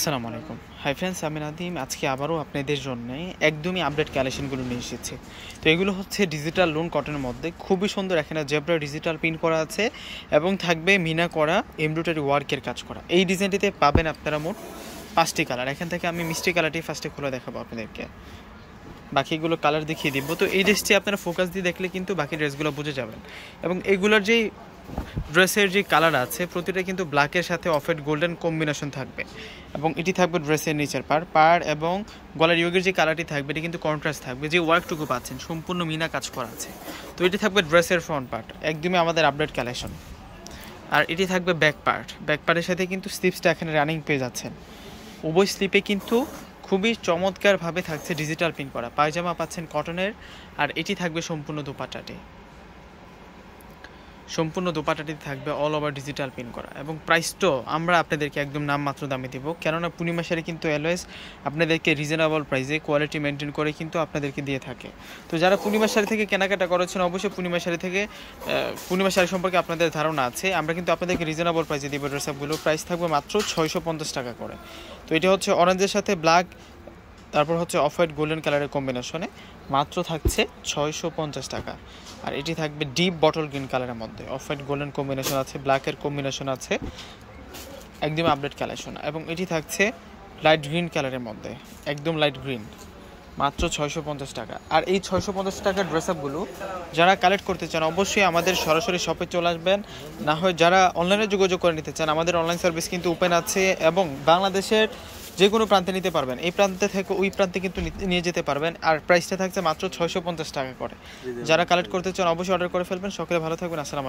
আসসালামু আলাইকুম hi friends আমি নাদিম আজকে আবারও আপনাদের জন্যে একদমই আপডেট কালেকশনগুলো নিয়ে এসেছে তো এগুলো হচ্ছে ডিজিটাল লোন কটনের মধ্যে খুবই সুন্দর এখানে জেব্রা ডিজিটাল প্রিন্ট করা আছে এবং থাকবে মিনা করা এমব্রয়ডারি ওয়ার্কের কাজ করা এই ডিজাইনটিতে পাবেন আপনারা মোট পাঁচটি কালার এখান থেকে আমি মিষ্টি কালারটি ফার্স্টে খুলে দেখাবো আপনাদেরকে বাকিগুলো কালার দেখিয়ে দিব তো এই ড্রেসটি আপনারা ফোকাস দিয়ে দেখলে কিন্তু বাকি ড্রেসগুলো বুঝে যাবেন এবং এগুলোর যেই ড্রেসের যে কালার আছে প্রতিটা কিন্তু ব্ল্যাকের সাথে অফেট গোল্ডেন কম্বিনেশন থাকবে এবং এটি থাকবে ড্রেসের নিচের পার পার এবং গলার ইয়োগের যে কালারটি থাকবে এটি কিন্তু কন্ট্রাস্ট থাকবে যে ওয়ার্কটুকু পাচ্ছেন সম্পূর্ণ মিনা কাজ করা আছে তো এটি থাকবে ড্রেসের ফ্রন্ট পার্ট একদমই আমাদের আপডেট কালেকশন আর এটি থাকবে ব্যাক পার্ট ব্যাক পার্টের সাথে কিন্তু স্লিপসটা এখানে রানিং পেয়ে যাচ্ছেন উভয় স্লিপে কিন্তু খুবই চমৎকারভাবে থাকছে ডিজিটাল প্রিন্ট করা পায়জামা পাচ্ছেন কটনের আর এটি থাকবে সম্পূর্ণ দোপাটাটি সম্পূর্ণ দোপাটাটিতে থাকবে অল ওভার ডিজিটাল পিন করা এবং প্রাইসটাও আমরা আপনাদেরকে একদম নামমাত্র দামে দিব কেননা পূর্ণিমা শাড়ি কিন্তু অলওয়েজ আপনাদেরকে রিজনেবল প্রাইসে কোয়ালিটি মেনটেন করে কিন্তু আপনাদেরকে দিয়ে থাকে তো যারা পূর্ণিমা শাড়ি থেকে কেনাকাটা করেছেন অবশ্যই পূর্ণিমা শাড়ি থেকে পূর্ণিমা শাড়ি সম্পর্কে আপনাদের ধারণা আছে আমরা কিন্তু আপনাদেরকে রিজনেবল প্রাইসে দেবো ড্রেস প্রাইস থাকবে মাত্র ছয়শো টাকা করে তো এটা হচ্ছে অরেঞ্জের সাথে ব্ল্যাক তারপর হচ্ছে অফ হোয়াইট গোল্ডেন কালারের কম্বিনেশনে মাত্র থাকছে ছয়শো পঞ্চাশ টাকা আর এটি থাকবে ডিপ বটল গ্রিন কালারের মধ্যে অফ হোয়াইট গোল্ডেন কম্বিনেশন আছে ব্ল্যাকের কম্বিনেশন আছে একদম আপডেট কালেকশন এবং এটি থাকছে লাইট গ্রিন কালারের মধ্যে একদম লাইট গ্রিন মাত্র ছয়শো পঞ্চাশ টাকা আর এই ছয়শো পঞ্চাশ টাকার ড্রেস আপগুলো যারা কালেক্ট করতে চান অবশ্যই আমাদের সরাসরি শপে চলে আসবেন না হয় যারা অনলাইনে যোগাযোগ করে নিতে চান আমাদের অনলাইন সার্ভিস কিন্তু ওপেন আছে এবং বাংলাদেশের যে কোনো প্রান্তে নিতে পারবেন এই প্রান্তে থেকে ওই প্রান্তে কিন্তু নিয়ে যেতে পারবেন আর প্রাইসটা থাকছে মাত্র ছয়শো টাকা করে যারা কালেক্ট করতে চান অবশ্যই অর্ডার করে ফেলবেন সকলে ভালো থাকবেন আসসালাম